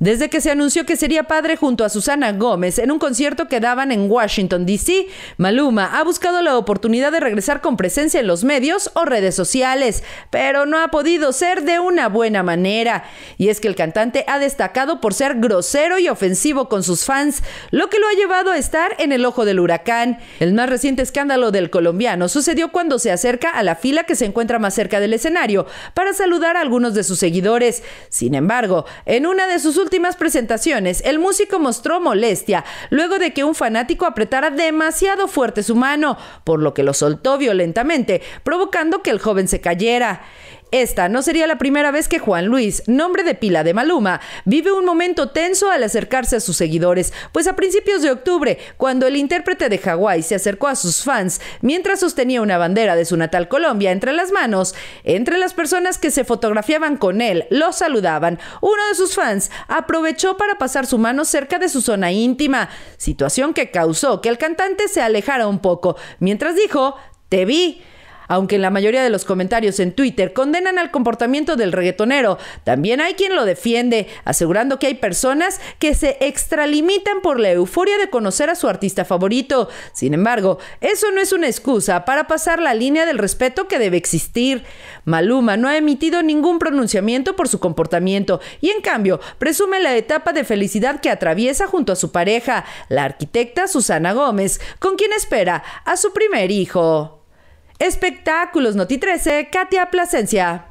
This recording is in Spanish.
desde que se anunció que sería padre junto a Susana Gómez en un concierto que daban en Washington, D.C., Maluma ha buscado la oportunidad de regresar con presencia en los medios o redes sociales, pero no ha podido ser de una buena manera. Y es que el cantante ha destacado por ser grosero y ofensivo con sus fans, lo que lo ha llevado a estar en el ojo del huracán. El más reciente escándalo del colombiano sucedió cuando se acerca a la fila que se encuentra más cerca del escenario para saludar a algunos de sus seguidores. Sin embargo, en una de sus últimas últimas presentaciones, el músico mostró molestia luego de que un fanático apretara demasiado fuerte su mano, por lo que lo soltó violentamente, provocando que el joven se cayera. Esta no sería la primera vez que Juan Luis, nombre de pila de Maluma, vive un momento tenso al acercarse a sus seguidores, pues a principios de octubre, cuando el intérprete de Hawái se acercó a sus fans mientras sostenía una bandera de su natal Colombia entre las manos, entre las personas que se fotografiaban con él, lo saludaban, uno de sus fans aprovechó para pasar su mano cerca de su zona íntima, situación que causó que el cantante se alejara un poco, mientras dijo, te vi aunque en la mayoría de los comentarios en Twitter condenan al comportamiento del reggaetonero, también hay quien lo defiende, asegurando que hay personas que se extralimitan por la euforia de conocer a su artista favorito. Sin embargo, eso no es una excusa para pasar la línea del respeto que debe existir. Maluma no ha emitido ningún pronunciamiento por su comportamiento y en cambio presume la etapa de felicidad que atraviesa junto a su pareja, la arquitecta Susana Gómez, con quien espera a su primer hijo. Espectáculos Noti 13, Katia Plasencia.